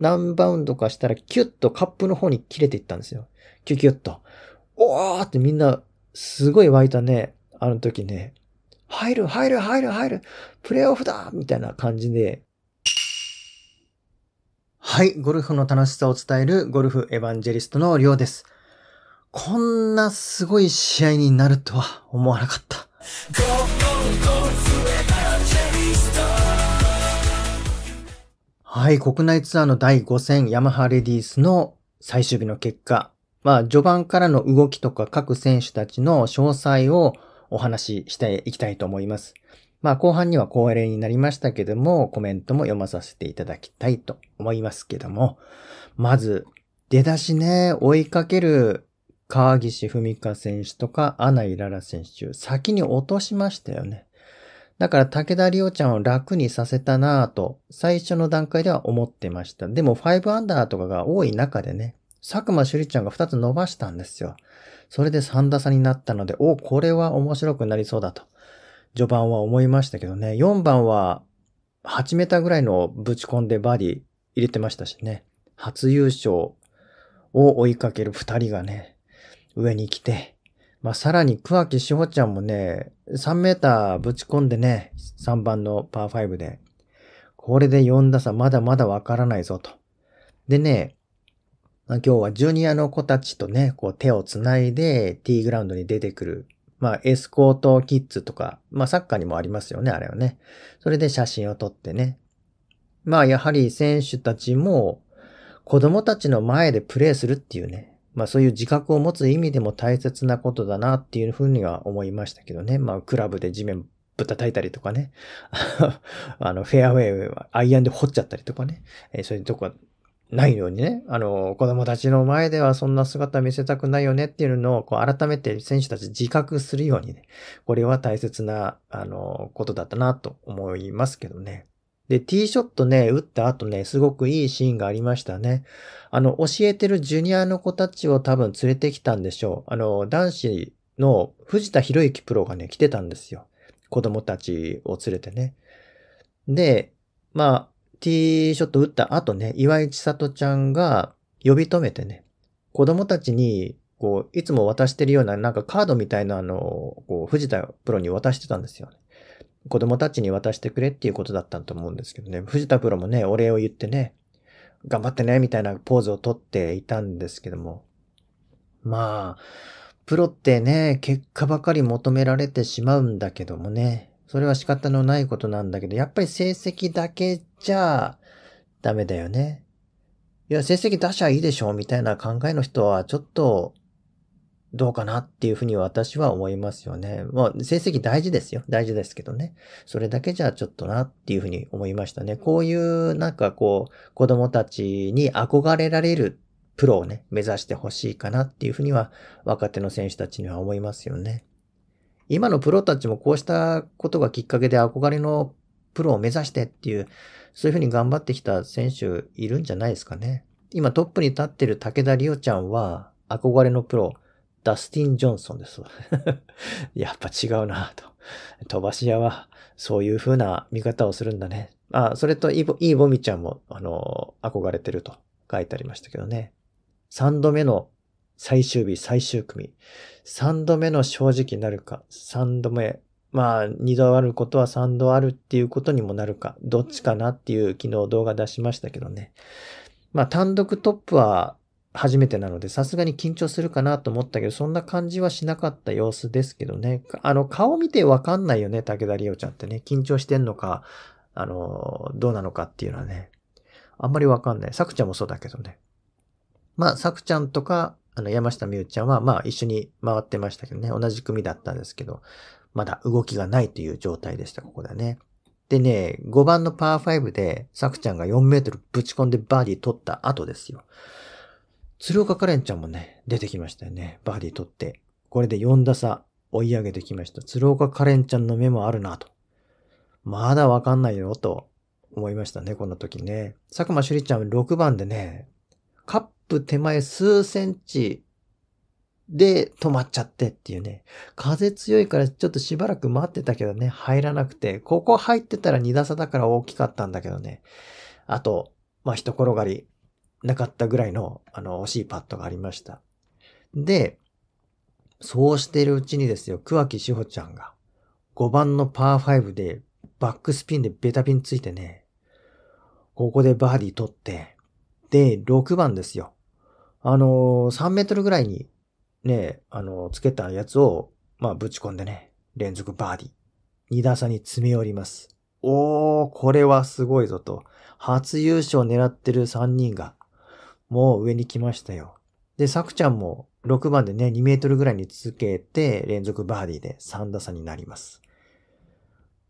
何バウンドかしたらキュッとカップの方に切れていったんですよ。キュキュッと。おーってみんな、すごい湧いたね。あの時ね。入る、入る、入る、入る。プレイオフだみたいな感じで。はい。ゴルフの楽しさを伝えるゴルフエヴァンジェリストのりょうです。こんなすごい試合になるとは思わなかった。はい、国内ツアーの第5戦、ヤマハレディースの最終日の結果。まあ、序盤からの動きとか各選手たちの詳細をお話ししていきたいと思います。まあ、後半には恒例になりましたけども、コメントも読まさせていただきたいと思いますけども、まず、出だしね、追いかける川岸文香選手とか、アナイララ選手、先に落としましたよね。だから武田りおちゃんを楽にさせたなぁと、最初の段階では思ってました。でも5アンダーとかが多い中でね、佐久間朱里ちゃんが2つ伸ばしたんですよ。それで3打差になったので、おこれは面白くなりそうだと、序盤は思いましたけどね、4番は8メーターぐらいのぶち込んでバディ入れてましたしね、初優勝を追いかける2人がね、上に来て、まあ、さらに桑木志保ちゃんもね、3メーターぶち込んでね、3番のパー5で、これで4打差まだまだわからないぞと。でね、今日はジュニアの子たちとね、こう手をつないでティーグラウンドに出てくる。まあエスコートキッズとか、まあサッカーにもありますよね、あれはね。それで写真を撮ってね。まあやはり選手たちも子供たちの前でプレーするっていうね、まあそういう自覚を持つ意味でも大切なことだなっていうふうには思いましたけどね。まあクラブで地面ぶたたいたりとかね。あの、フェアウェイアイアンで掘っちゃったりとかね。えー、そういうとこないようにね、あの、子供たちの前ではそんな姿見せたくないよねっていうのを、こう、改めて選手たち自覚するようにね、これは大切な、あの、ことだったなと思いますけどね。で、ティーショットね、打った後ね、すごくいいシーンがありましたね。あの、教えてるジュニアの子たちを多分連れてきたんでしょう。あの、男子の藤田博之プロがね、来てたんですよ。子供たちを連れてね。で、まあ、ティーショット打った後ね、岩井千里ちゃんが呼び止めてね、子供たちに、こう、いつも渡してるような、なんかカードみたいなあのこう、藤田プロに渡してたんですよね。子供たちに渡してくれっていうことだったと思うんですけどね。藤田プロもね、お礼を言ってね、頑張ってね、みたいなポーズをとっていたんですけども。まあ、プロってね、結果ばかり求められてしまうんだけどもね。それは仕方のないことなんだけど、やっぱり成績だけじゃダメだよね。いや、成績出しゃいいでしょみたいな考えの人はちょっとどうかなっていうふうに私は思いますよね。まあ、成績大事ですよ。大事ですけどね。それだけじゃちょっとなっていうふうに思いましたね。こういうなんかこう、子供たちに憧れられるプロをね、目指してほしいかなっていうふうには、若手の選手たちには思いますよね。今のプロたちもこうしたことがきっかけで憧れのプロを目指してっていう、そういうふうに頑張ってきた選手いるんじゃないですかね。今トップに立ってる武田里夫ちゃんは、憧れのプロ、ダスティン・ジョンソンです。やっぱ違うなと。飛ばし屋は、そういう風な見方をするんだね。あ、それとイボ、イーボミちゃんも、あの、憧れてると書いてありましたけどね。3度目の最終日、最終組。3度目の正直になるか、3度目、まあ、2度あることは3度あるっていうことにもなるか、どっちかなっていう昨日動画出しましたけどね。まあ、単独トップは初めてなので、さすがに緊張するかなと思ったけど、そんな感じはしなかった様子ですけどね。あの、顔見てわかんないよね、武田理央ちゃんってね。緊張してんのか、あの、どうなのかっていうのはね。あんまりわかんない。さくちゃんもそうだけどね。まあ、さくちゃんとか、あの、山下美宇ちゃんは、まあ、一緒に回ってましたけどね。同じ組だったんですけど、まだ動きがないという状態でした、ここでね。でね、5番のパー5で、さくちゃんが4メートルぶち込んでバーディー取った後ですよ。鶴岡カレンちゃんもね、出てきましたよね。バーディー取って。これで4打差追い上げてきました。鶴岡カレンちゃんの目もあるなと。まだわかんないよと思いましたね、こんな時ね。佐久間朱里ちゃん6番でね、カップ手前数センチで止まっちゃってっていうね。風強いからちょっとしばらく待ってたけどね、入らなくて。ここ入ってたら2打差だから大きかったんだけどね。あと、まあ、一転がり、なかったぐらいの、あの、惜しいパットがありました。で、そうしているうちにですよ、桑木志保ちゃんが、5番のパー5で、バックスピンでベタピンついてね、ここでバーディー取って、で、6番ですよ。あのー、3メートルぐらいに、ね、あのー、つけたやつを、まあ、ぶち込んでね、連続バーディー。2打差に詰め寄ります。おー、これはすごいぞと。初優勝狙ってる3人が、もう上に来ましたよ。で、サクちゃんも6番でね、2メートルぐらいに続けて、連続バーディーで3打差になります。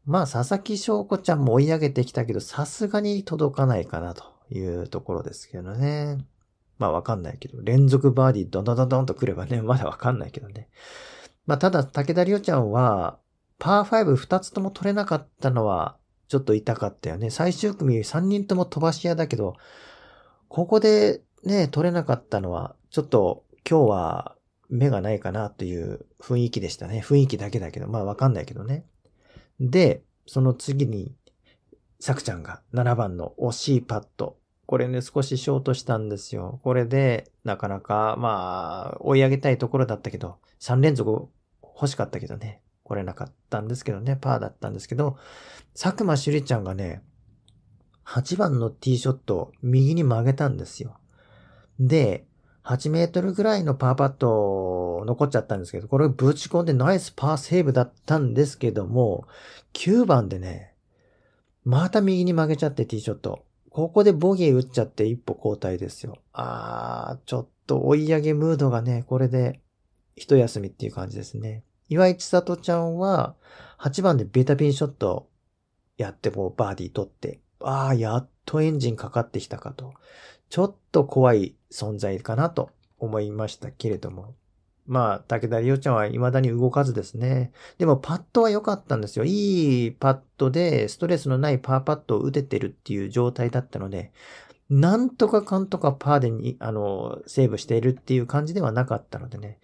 まあ、佐々木翔子ちゃんも追い上げてきたけど、さすがに届かないかなというところですけどね。まあ、わかんないけど、連続バーディーどんどんどんどんと来ればね、まだわかんないけどね。まあ、ただ、武田里央ちゃんは、パー52つとも取れなかったのは、ちょっと痛かったよね。最終組3人とも飛ばし屋だけど、ここでね、取れなかったのは、ちょっと今日は目がないかなという雰囲気でしたね。雰囲気だけだけど、まあわかんないけどね。で、その次に、さくちゃんが7番の惜しいパット。これね、少しショートしたんですよ。これで、なかなか、まあ、追い上げたいところだったけど、3連続欲しかったけどね。来れなかったんですけどね、パーだったんですけど、佐久間朱里ちゃんがね、8番のティーショットを右に曲げたんですよ。で、8メートルぐらいのパーパット残っちゃったんですけど、これぶち込んでナイスパーセーブだったんですけども、9番でね、また右に曲げちゃってティーショット。ここでボギー打っちゃって一歩後退ですよ。あー、ちょっと追い上げムードがね、これで一休みっていう感じですね。岩井千里ちゃんは8番でベタピンショットやってもうバーディー取って、あー、やっとエンジンかかってきたかと。ちょっと怖い存在かなと思いましたけれども。まあ、武田梨央ちゃんは未だに動かずですね。でもパッドは良かったんですよ。いいパッドで、ストレスのないパーパットを打ててるっていう状態だったので、なんとかかんとかパーでに、あの、セーブしているっていう感じではなかったのでね、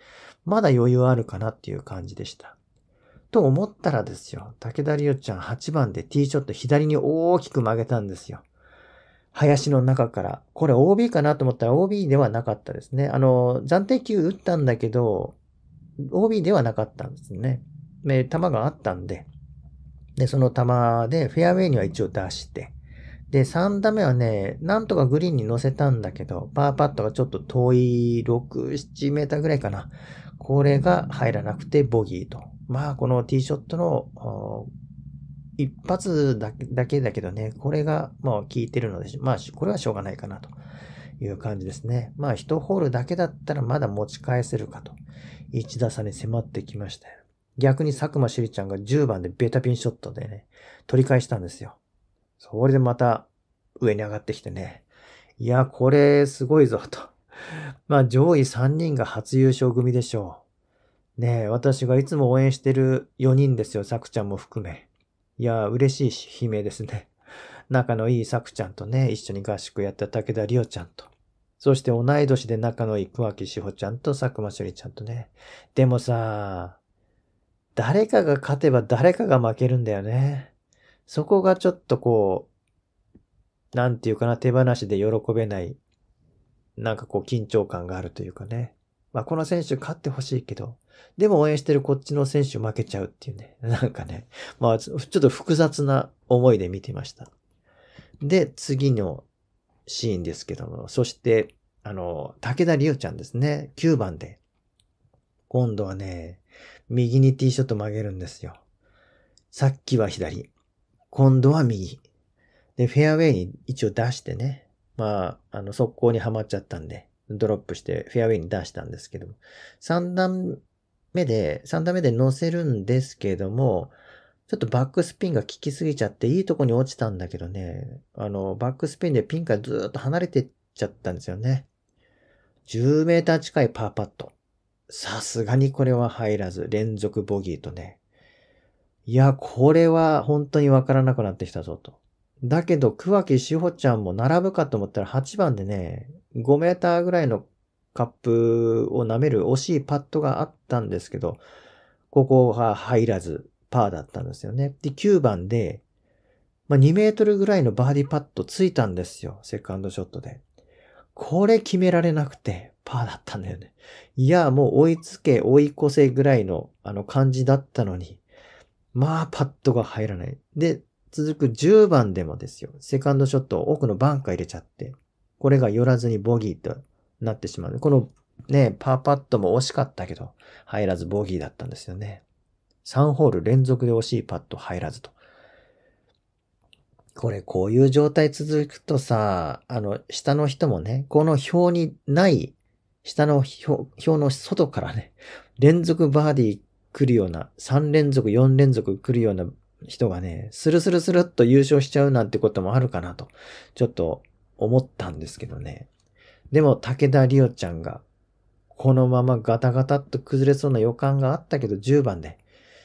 まだ余裕あるかなっていう感じでした。と思ったらですよ、武田梨央ちゃん8番でティーショット左に大きく曲げたんですよ。林の中から、これ OB かなと思ったら OB ではなかったですね。あの、暫定球打ったんだけど、OB ではなかったんですね。で、球があったんで、で、その球でフェアウェイには一応出して、で、3打目はね、なんとかグリーンに乗せたんだけど、パーパットがちょっと遠い6、7メーターぐらいかな。これが入らなくてボギーと。まあ、このティーショットの一発だけだけどね、これがもう効いてるので、まあ、これはしょうがないかなという感じですね。まあ、一ホールだけだったらまだ持ち返せるかと。一打差に迫ってきましたよ。逆に佐久間朱里ちゃんが10番でベタピンショットでね、取り返したんですよ。それでまた上に上がってきてね。いや、これすごいぞと。まあ、上位3人が初優勝組でしょう。ねえ、私がいつも応援してる4人ですよ、佐久ちゃんも含め。いや、嬉しい悲鳴ですね。仲のいいさくちゃんとね、一緒に合宿やった武田里央ちゃんと。そして同い年で仲のいい桑木志保ちゃんと佐久間朱里ちゃんとね。でもさ、誰かが勝てば誰かが負けるんだよね。そこがちょっとこう、なんていうかな、手放しで喜べない、なんかこう緊張感があるというかね。まあこの選手勝ってほしいけど、でも応援してるこっちの選手負けちゃうっていうね。なんかね、まあちょっと複雑な思いで見てました。で、次のシーンですけども、そして、あの、武田理央ちゃんですね。9番で。今度はね、右にティーショット曲げるんですよ。さっきは左。今度は右。で、フェアウェイに一応出してね。まあ、あの、速攻にはまっちゃったんで、ドロップしてフェアウェイに出したんですけども。3段目で、3打目で乗せるんですけども、ちょっとバックスピンが効きすぎちゃって、いいとこに落ちたんだけどね、あの、バックスピンでピンからずっと離れてっちゃったんですよね。10メーター近いパーパット。さすがにこれは入らず、連続ボギーとね。いや、これは本当にわからなくなってきたぞと。だけど、桑木志保ちゃんも並ぶかと思ったら8番でね、5メーターぐらいのカップを舐める惜しいパットがあったんですけど、ここが入らず、パーだったんですよね。で、9番で、まあ、2メートルぐらいのバーディパットついたんですよ。セカンドショットで。これ決められなくて、パーだったんだよね。いや、もう追いつけ、追い越せぐらいの、あの感じだったのに、まあ、パットが入らない。で、続く10番でもですよ。セカンドショット、奥のバンカー入れちゃって、これが寄らずにボギーとなってしまう。このね、パーパットも惜しかったけど、入らずボギーだったんですよね。3ホール連続で惜しいパット入らずと。これ、こういう状態続くとさ、あの、下の人もね、この表にない、下の表、表の外からね、連続バーディー来るような、3連続、4連続来るような人がね、スルスルスルっと優勝しちゃうなんてこともあるかなと、ちょっと思ったんですけどね。でも武田理央ちゃんが、このままガタガタっと崩れそうな予感があったけど10番で、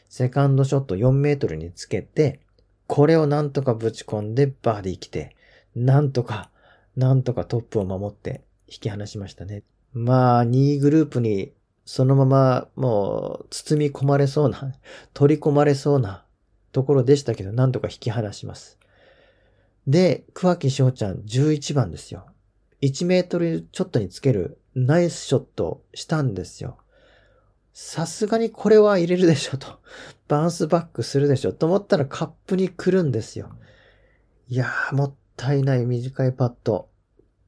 セカンドショット4メートルにつけて、これをなんとかぶち込んでバーディー来て、なんとか、なんとかトップを守って引き離しましたね。まあ、2位グループにそのままもう包み込まれそうな、取り込まれそうなところでしたけど、なんとか引き離します。で、桑木翔ちゃん11番ですよ。1メートルちょっとにつけるナイスショットしたんですよ。さすがにこれは入れるでしょと。バウンスバックするでしょと思ったらカップに来るんですよ。いやー、もったいない短いパット。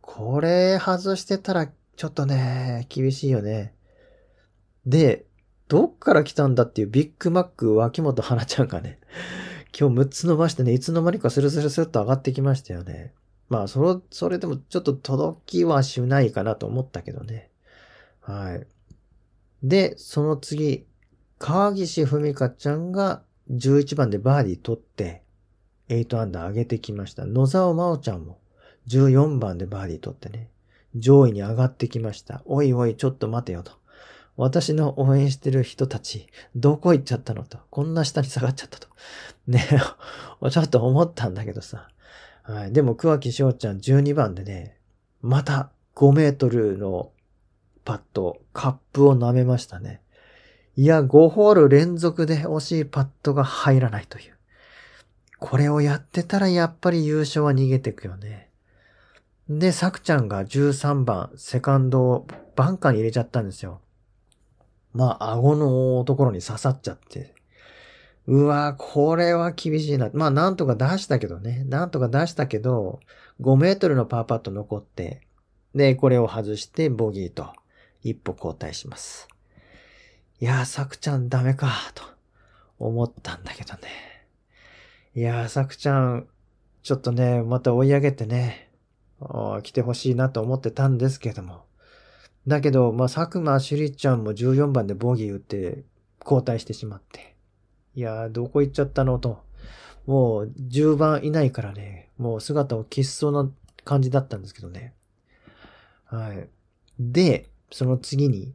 これ外してたらちょっとね、厳しいよね。で、どっから来たんだっていうビッグマック脇本花ちゃんがね、今日6つ伸ばしてね、いつの間にかスルスルスルっと上がってきましたよね。まあ、その、それでもちょっと届きはしないかなと思ったけどね。はい。で、その次、川岸文香ちゃんが11番でバーディー取って、8アンダー上げてきました。野沢真央ちゃんも14番でバーディー取ってね、上位に上がってきました。おいおい、ちょっと待てよと。私の応援してる人たち、どこ行っちゃったのと。こんな下に下がっちゃったと。ね ちょっと思ったんだけどさ。はい。でも、桑木翔ちゃん12番でね、また5メートルのパット、カップを舐めましたね。いや、5ホール連続で惜しいパットが入らないという。これをやってたらやっぱり優勝は逃げてくよね。で、さくちゃんが13番、セカンドをバンカーに入れちゃったんですよ。まあ、顎のところに刺さっちゃって。うわこれは厳しいな。まあ、なんとか出したけどね。なんとか出したけど、5メートルのパーパット残って、で、これを外してボギーと、一歩後退します。いやー、サクちゃんダメか、と思ったんだけどね。いやー、サクちゃん、ちょっとね、また追い上げてね、来てほしいなと思ってたんですけども。だけど、まあ、佐久間朱里ちゃんも14番でボギー打って交代してしまって。いやー、どこ行っちゃったのと。もう10番いないからね、もう姿を消しそうな感じだったんですけどね。はい。で、その次に、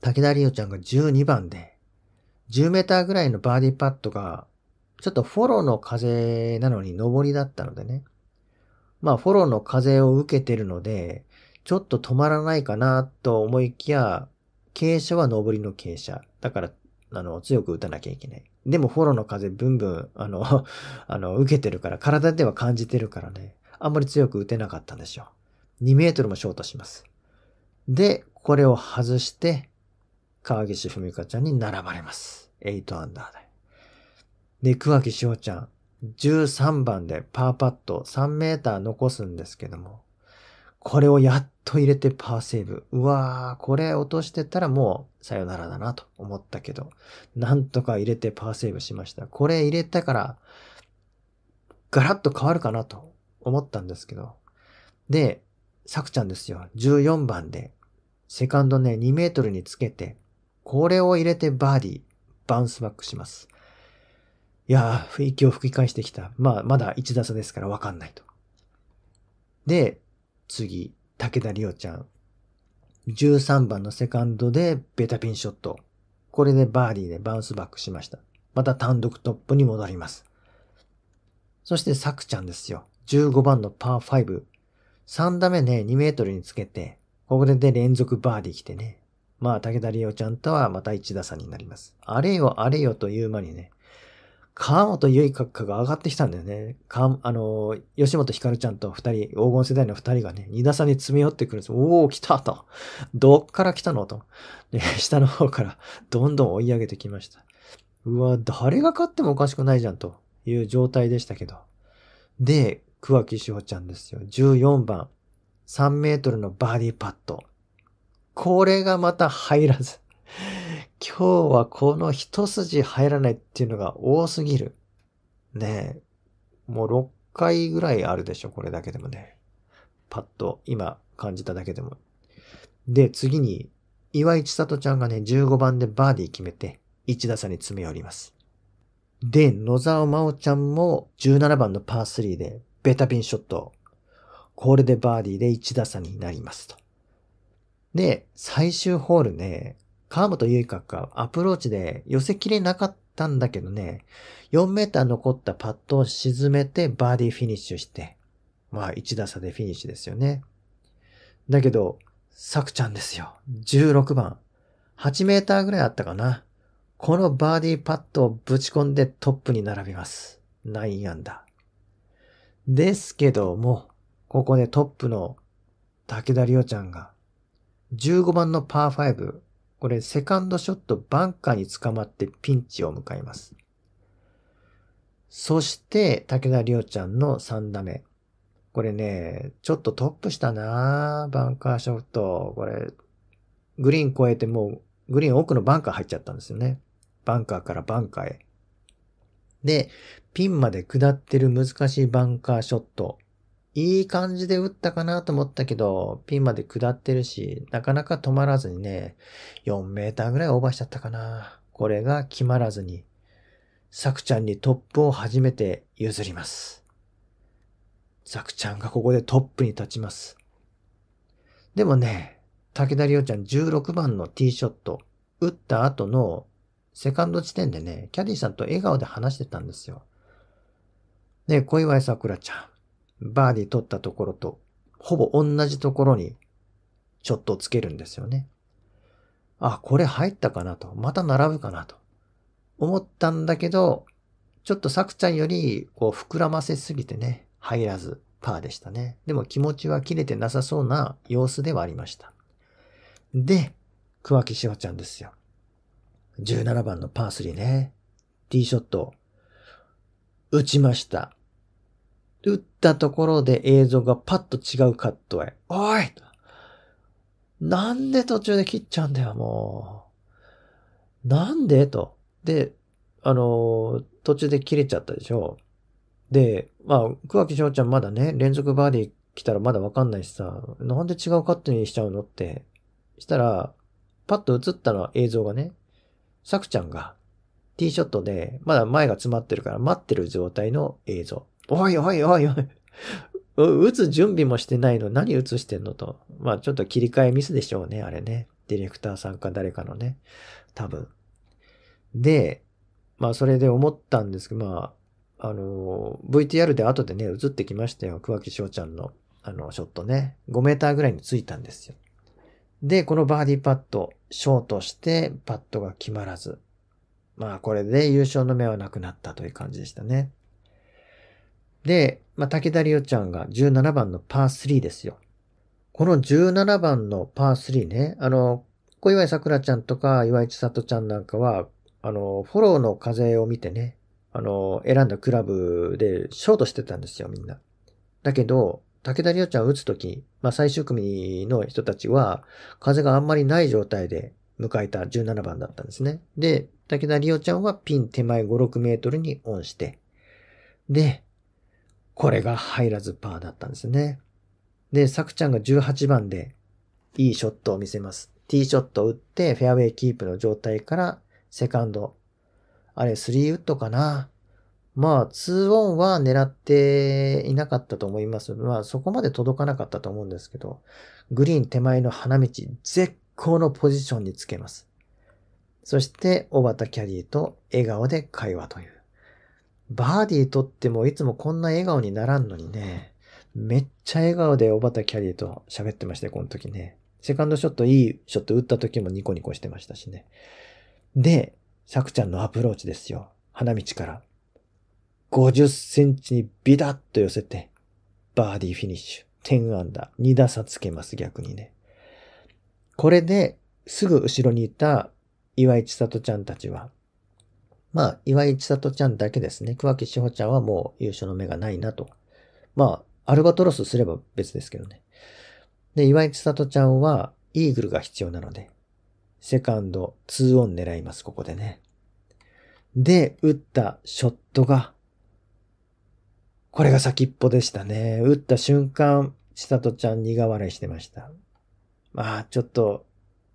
武田理央ちゃんが12番で、10メーターぐらいのバーディーパットが、ちょっとフォローの風なのに上りだったのでね。まあフォローの風を受けてるので、ちょっと止まらないかなと思いきや、傾斜は上りの傾斜。だからあの、強く打たなきゃいけない。でもフォローの風ブンブン、あの、あの、受けてるから、体では感じてるからね、あんまり強く打てなかったんですよ。2メートルもショートします。で、これを外して、川岸文香ちゃんに並ばれます。8アンダーで。で、桑木翔ちゃん、13番でパーパット3メーター残すんですけども、これをやっと入れてパーセーブ。うわー、これ落としてたらもうさよならだなと思ったけど、なんとか入れてパーセーブしました。これ入れたから、ガラッと変わるかなと思ったんですけど。で、サクちゃんですよ。14番で、セカンドね、2メートルにつけて、これを入れてバーディー、バウンスバックします。いやー、息を吹き返してきた。まあ、まだ1打差ですからわかんないと。で、次、武田里央ちゃん。13番のセカンドでベタピンショット。これでバーディーでバウンスバックしました。また単独トップに戻ります。そしてサクちゃんですよ。15番のパー5。3打目ね、2メートルにつけて、これで連続バーディー来てね。まあ、武田里央ちゃんとはまた1打差になります。あれよあれよという間にね、川本結衣閣下が上がってきたんだよね。かあの、吉本ひかるちゃんと二人、黄金世代の二人がね、二打差に詰め寄ってくるんです。おー、来たと。どっから来たのと。で、下の方からどんどん追い上げてきました。うわ、誰が勝ってもおかしくないじゃんという状態でしたけど。で、桑木志保ちゃんですよ。14番、3メートルのバーディーパット。これがまた入らず。今日はこの一筋入らないっていうのが多すぎる。ねえ。もう6回ぐらいあるでしょ、これだけでもね。パッと今感じただけでも。で、次に、岩井千里ちゃんがね、15番でバーディー決めて、1打差に詰め寄ります。で、野沢真央ちゃんも17番のパー3でベタピンショット。これでバーディーで1打差になりますと。で、最終ホールね、河本優香がアプローチで寄せきれなかったんだけどね、4メーター残ったパットを沈めてバーディーフィニッシュして、まあ1打差でフィニッシュですよね。だけど、さくちゃんですよ。16番。8メーターぐらいあったかな。このバーディーパットをぶち込んでトップに並びます。9アンダー。ですけども、ここでトップの武田里おちゃんが15番のパー5、これセカンドショットバンカーにつかまってピンチを迎えます。そして、武田良ちゃんの3打目。これね、ちょっとトップしたなバンカーショット。これ、グリーン越えてもう、グリーン奥のバンカー入っちゃったんですよね。バンカーからバンカーへ。で、ピンまで下ってる難しいバンカーショット。いい感じで打ったかなと思ったけど、ピンまで下ってるし、なかなか止まらずにね、4メーターぐらいオーバーしちゃったかな。これが決まらずに、サクちゃんにトップを初めて譲ります。サクちゃんがここでトップに立ちます。でもね、武田おちゃん16番のティーショット、打った後のセカンド地点でね、キャディさんと笑顔で話してたんですよ。ね小祝さくらちゃん。バーディー取ったところと、ほぼ同じところに、ショットをつけるんですよね。あ、これ入ったかなと。また並ぶかなと。思ったんだけど、ちょっとサクちゃんより、こう、膨らませすぎてね、入らず、パーでしたね。でも気持ちは切れてなさそうな様子ではありました。で、桑木志わちゃんですよ。17番のパー3ね。ティーショット、打ちました。打ったところで映像がパッと違うカットへ。おいなんで途中で切っちゃうんだよ、もう。なんでと。で、あのー、途中で切れちゃったでしょ。で、まあ、桑木翔ちゃんまだね、連続バーディー来たらまだわかんないしさ、なんで違うカットにしちゃうのって。したら、パッと映ったのは映像がね、さくちゃんがティーショットで、まだ前が詰まってるから待ってる状態の映像。おいおいおいおい。打つ準備もしてないの。何打つしてんのと。まあちょっと切り替えミスでしょうね。あれね。ディレクターさんか誰かのね。多分。で、まあそれで思ったんですけど、まあ、あの、VTR で後でね、映ってきましたよ。桑木翔ちゃんの、あの、ショットね。5メーターぐらいについたんですよ。で、このバーディーパット、ショートして、パットが決まらず。まあこれで優勝の目はなくなったという感じでしたね。で、まあ、武田理央ちゃんが17番のパー3ですよ。この17番のパー3ね、あの、小岩井桜ちゃんとか岩井千里ちゃんなんかは、あの、フォローの風を見てね、あの、選んだクラブでショートしてたんですよ、みんな。だけど、武田理央ちゃんを打つとき、まあ、最終組の人たちは、風があんまりない状態で迎えた17番だったんですね。で、武田理央ちゃんはピン手前5、6メートルにオンして、で、これが入らずパーだったんですね。で、サクちゃんが18番でいいショットを見せます。ティーショットを打ってフェアウェイキープの状態からセカンド。あれ、3ウッドかなまあ、2オンは狙っていなかったと思います。まあ、そこまで届かなかったと思うんですけど、グリーン手前の花道、絶好のポジションにつけます。そして、小畑キャディと笑顔で会話という。バーディー取ってもいつもこんな笑顔にならんのにね、めっちゃ笑顔で小畑キャリーと喋ってましたよ、この時ね。セカンドショットいいショット打った時もニコニコしてましたしね。で、サクちゃんのアプローチですよ。花道から。50センチにビタッと寄せて、バーディーフィニッシュ。10アンダー。2打差つけます、逆にね。これで、すぐ後ろにいた岩井千里ちゃんたちは、まあ、岩井千里ちゃんだけですね。桑木志保ちゃんはもう優勝の目がないなと。まあ、アルバトロスすれば別ですけどね。で、岩井千里ちゃんはイーグルが必要なので、セカンド2オン狙います、ここでね。で、打ったショットが、これが先っぽでしたね。打った瞬間、千里ちゃん苦笑いしてました。まあ、ちょっと、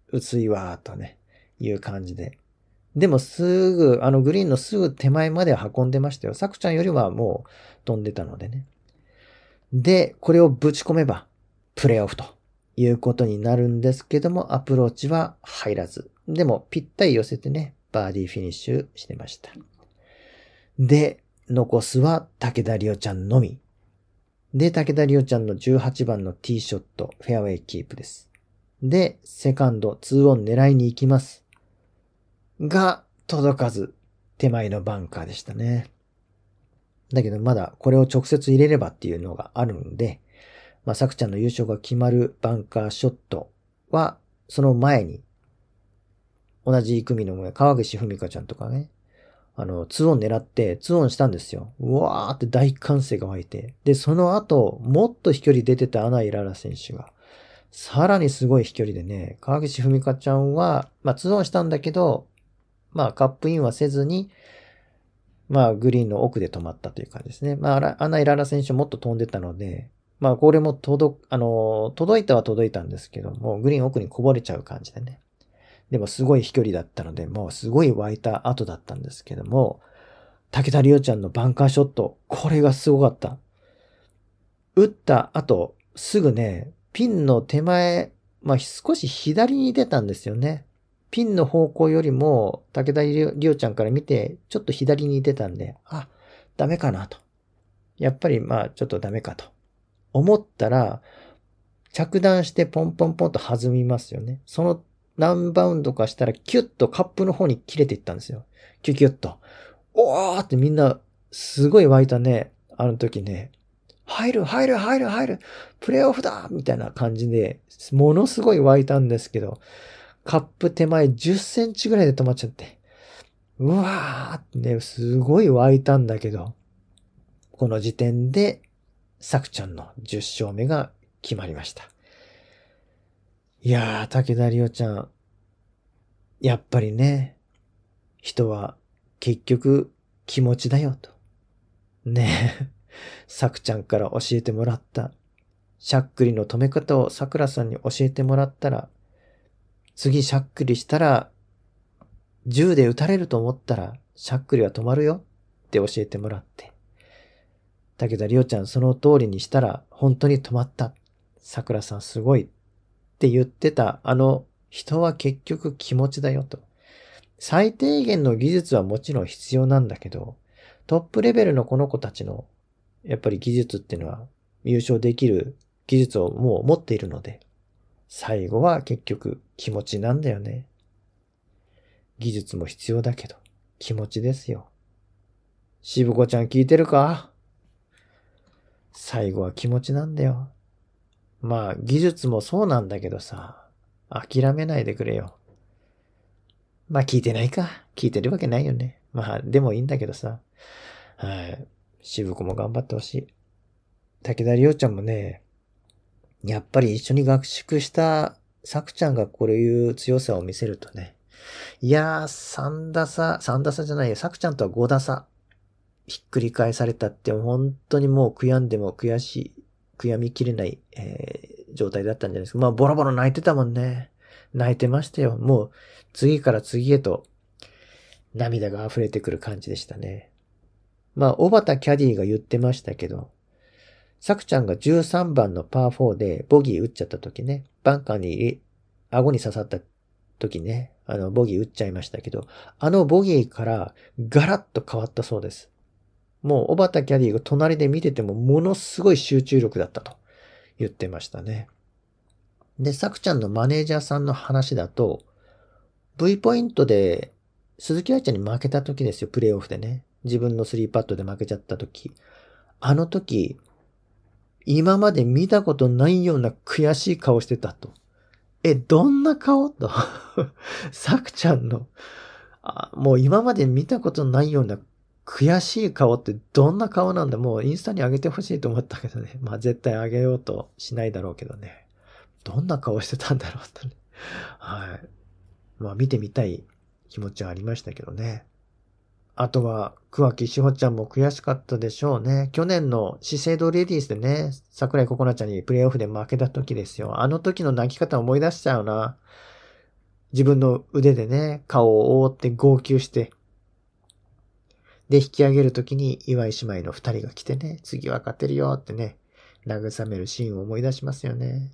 薄いわーとね、いう感じで。でもすぐ、あのグリーンのすぐ手前まで運んでましたよ。サクちゃんよりはもう飛んでたのでね。で、これをぶち込めば、プレイオフということになるんですけども、アプローチは入らず。でも、ぴったり寄せてね、バーディーフィニッシュしてました。で、残すは武田里夫ちゃんのみ。で、武田里夫ちゃんの18番のティーショット、フェアウェイキープです。で、セカンド、2オン狙いに行きます。が届かず、手前のバンカーでしたね。だけどまだこれを直接入れればっていうのがあるんで、まあ、さくちゃんの優勝が決まるバンカーショットは、その前に、同じ組の川岸文香ちゃんとかね、あの、2オン狙って、2オンしたんですよ。うわーって大歓声が湧いて。で、その後、もっと飛距離出てた穴井ララ選手が、さらにすごい飛距離でね、川岸文香ちゃんは、まあ、2オンしたんだけど、まあ、カップインはせずに、まあ、グリーンの奥で止まったという感じですね。まあ、アナ・イララ選手もっと飛んでたので、まあ、これも届、あの、届いたは届いたんですけども、グリーン奥にこぼれちゃう感じでね。でも、すごい飛距離だったので、もうすごい湧いた後だったんですけども、武田里央ちゃんのバンカーショット、これがすごかった。打った後、すぐね、ピンの手前、まあ、少し左に出たんですよね。ピンの方向よりも、武田りおちゃんから見て、ちょっと左に出たんで、あ、ダメかなと。やっぱり、まあ、ちょっとダメかと。思ったら、着弾してポンポンポンと弾みますよね。その何バウンドかしたら、キュッとカップの方に切れていったんですよ。キュキュッと。おーってみんな、すごい湧いたね。あの時ね。入る、入る、入る、入る、プレイオフだみたいな感じで、ものすごい湧いたんですけど、カップ手前10センチぐらいで止まっちゃって。うわーってね、すごい湧いたんだけど、この時点で、さくちゃんの10勝目が決まりました。いやー、武田里央ちゃん、やっぱりね、人は結局気持ちだよと。ねえ、さくちゃんから教えてもらった、しゃっくりの止め方をさくらさんに教えてもらったら、次しゃっくりしたら、銃で撃たれると思ったら、しゃっくりは止まるよって教えてもらって。だけど、りおちゃんその通りにしたら、本当に止まった。桜さんすごいって言ってた、あの、人は結局気持ちだよと。最低限の技術はもちろん必要なんだけど、トップレベルのこの子たちの、やっぱり技術っていうのは、優勝できる技術をもう持っているので、最後は結局気持ちなんだよね。技術も必要だけど、気持ちですよ。しぶこちゃん聞いてるか最後は気持ちなんだよ。まあ、技術もそうなんだけどさ、諦めないでくれよ。まあ、聞いてないか。聞いてるわけないよね。まあ、でもいいんだけどさ。はい。しぶこも頑張ってほしい。武田りおちゃんもね、やっぱり一緒に学習したさくちゃんがこういう強さを見せるとね、いやー、三打差、3打差じゃないよ、さくちゃんとは5打差。ひっくり返されたって、本当にもう悔やんでも悔しい、悔やみきれない、えー、状態だったんじゃないですか。まあ、ボロボロ泣いてたもんね。泣いてましたよ。もう、次から次へと、涙が溢れてくる感じでしたね。まあ、小畑キャディが言ってましたけど、さくちゃんが13番のパー4でボギー打っちゃった時ね、バンカーに顎に刺さった時ね、あの、ボギー打っちゃいましたけど、あのボギーからガラッと変わったそうです。もう、小畑キャディが隣で見ててもものすごい集中力だったと言ってましたね。で、さくちゃんのマネージャーさんの話だと、V ポイントで鈴木愛ちゃんに負けた時ですよ、プレイオフでね。自分のスリーパットで負けちゃった時。あの時、今まで見たことないような悔しい顔してたと。え、どんな顔と。さ くちゃんのあ、もう今まで見たことないような悔しい顔ってどんな顔なんだもうインスタに上げてほしいと思ったけどね。まあ絶対上げようとしないだろうけどね。どんな顔してたんだろうとね。はい。まあ見てみたい気持ちはありましたけどね。あとは、桑木志保ちゃんも悔しかったでしょうね。去年の資生堂レディースでね、桜井心ナちゃんにプレイオフで負けた時ですよ。あの時の泣き方思い出しちゃうな。自分の腕でね、顔を覆って号泣して。で、引き上げる時に岩井姉妹の二人が来てね、次は勝てるよってね、慰めるシーンを思い出しますよね。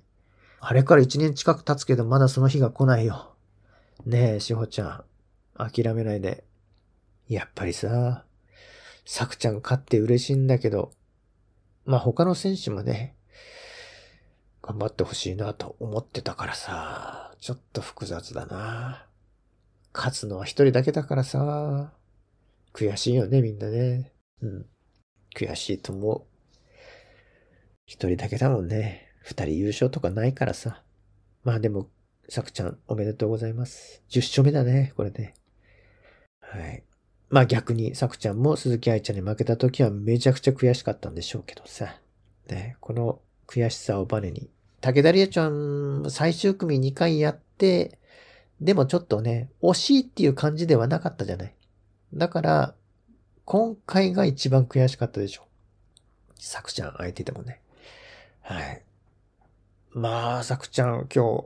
あれから一年近く経つけどまだその日が来ないよ。ねえ、しほちゃん。諦めないでやっぱりさ、サクちゃん勝って嬉しいんだけど、まあ他の選手もね、頑張ってほしいなと思ってたからさ、ちょっと複雑だな。勝つのは一人だけだからさ、悔しいよね、みんなね。うん。悔しいと思う。一人だけだもんね。二人優勝とかないからさ。まあでも、さくちゃんおめでとうございます。10勝目だね、これね。はい。まあ逆に、さくちゃんも鈴木愛ちゃんに負けた時はめちゃくちゃ悔しかったんでしょうけどさ。ね、この悔しさをバネに。武田理恵ちゃん、最終組2回やって、でもちょっとね、惜しいっていう感じではなかったじゃない。だから、今回が一番悔しかったでしょ。さくちゃん相手でもね。はい。まあ、さくちゃん、今日、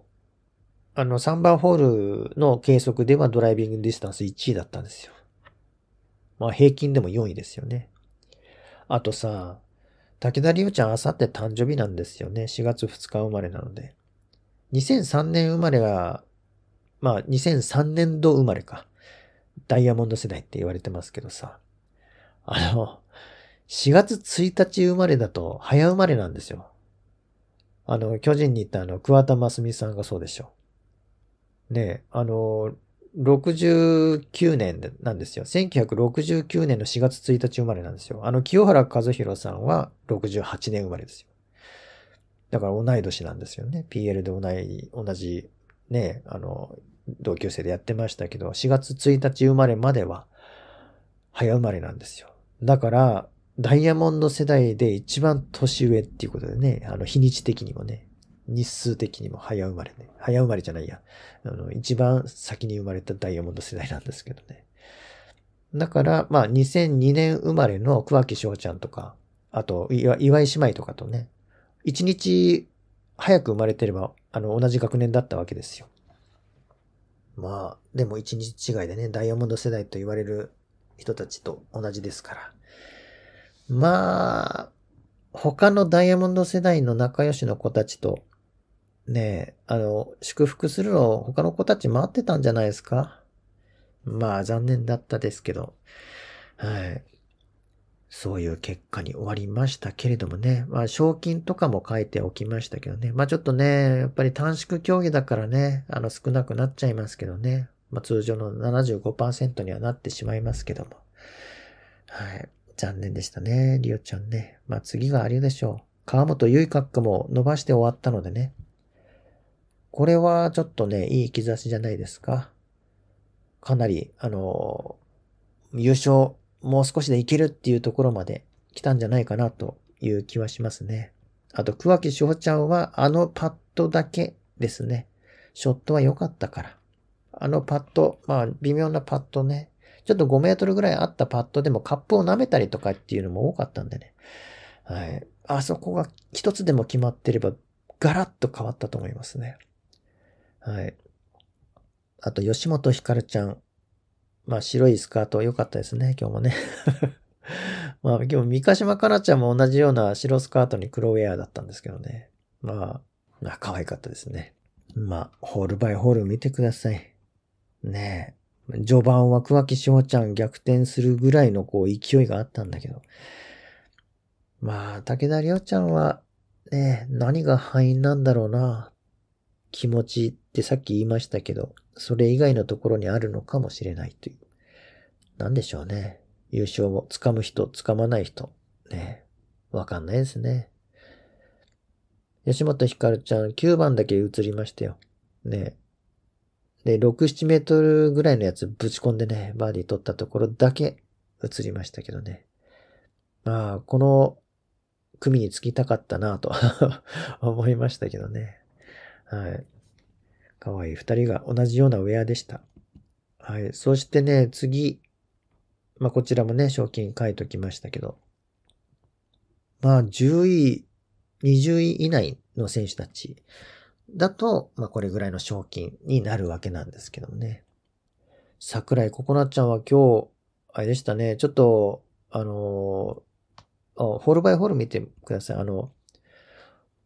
あの、3番ホールの計測ではドライビングディスタンス1位だったんですよ。まあ平均でも4位ですよね。あとさ、武田龍ちゃんあさって誕生日なんですよね。4月2日生まれなので。2003年生まれが、まあ2003年度生まれか。ダイヤモンド世代って言われてますけどさ。あの、4月1日生まれだと早生まれなんですよ。あの、巨人に行ったあの、桑田真澄さんがそうでしょ。ねえ、あの、69年なんですよ。1969年の4月1日生まれなんですよ。あの、清原和弘さんは68年生まれですよ。だから同い年なんですよね。PL で同い、同じね、あの、同級生でやってましたけど、4月1日生まれまでは早生まれなんですよ。だから、ダイヤモンド世代で一番年上っていうことでね、あの、日にち的にもね、日数的にも早生まれね。早生まれじゃないや。あの、一番先に生まれたダイヤモンド世代なんですけどね。だから、まあ、2002年生まれの桑木翔ちゃんとか、あと、岩井姉妹とかとね、一日早く生まれてれば、あの、同じ学年だったわけですよ。まあ、でも一日違いでね、ダイヤモンド世代と言われる人たちと同じですから。まあ、他のダイヤモンド世代の仲良しの子たちとねえ、あの、祝福するの他の子たち待ってたんじゃないですかまあ残念だったですけど、はい。そういう結果に終わりましたけれどもね。まあ、賞金とかも書いておきましたけどね。まあ、ちょっとね、やっぱり短縮競技だからね、あの、少なくなっちゃいますけどね。まあ、通常の75%にはなってしまいますけども。はい。残念でしたね、リオちゃんね。まあ、次があるでしょう。川本結い閣も伸ばして終わったのでね。これはちょっとね、いい兆しじゃないですか。かなり、あの、優勝、もう少しでいけるっていうところまで来たんじゃないかなという気はしますね。あと、桑木翔ちゃんは、あのパットだけですね。ショットは良かったから。あのパット、まあ、微妙なパットね。ちょっと5メートルぐらいあったパットでもカップを舐めたりとかっていうのも多かったんでね。はい。あそこが一つでも決まってれば、ガラッと変わったと思いますね。はい。あと、吉本ひかるちゃん。まあ、白いスカート良かったですね、今日もね。まあ、今日、三ヶ島かなちゃんも同じような白スカートに黒ウェアだったんですけどね。まあ、まあ、可愛かったですね。まあ、ホールバイホール見てください。ねえ。序盤は桑木志保ちゃん逆転するぐらいのこう勢いがあったんだけど。まあ、武田りおちゃんは、ねえ、何が敗因なんだろうな。気持ちってさっき言いましたけど、それ以外のところにあるのかもしれないという。なんでしょうね。優勝を掴む人、掴まない人。ね。わかんないですね。吉本ひかるちゃん9番だけ映りましたよ。ね。で、6、7メートルぐらいのやつぶち込んでね、バーディー取ったところだけ映りましたけどね。まあ、この組につきたかったなと 思いましたけどね。はい。可愛い二人が同じようなウェアでした。はい。そしてね、次。まあ、こちらもね、賞金書いときましたけど。まあ、10位、20位以内の選手たちだと、まあ、これぐらいの賞金になるわけなんですけどもね。桜井ココナちゃんは今日、あれでしたね、ちょっと、あのホールバイホール見てください。あの、